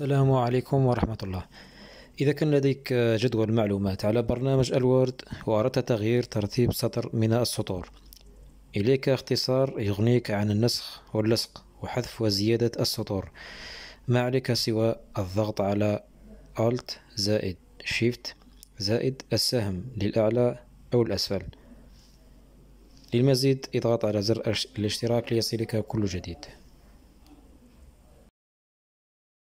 السلام عليكم ورحمة الله إذا كان لديك جدول معلومات على برنامج الوورد وأردت تغيير ترتيب سطر من السطور إليك اختصار يغنيك عن النسخ واللصق وحذف وزيادة السطور ما عليك سوى الضغط على Alt زائد Shift زائد السهم للأعلى أو الأسفل للمزيد اضغط على زر الاشتراك ليصلك كل جديد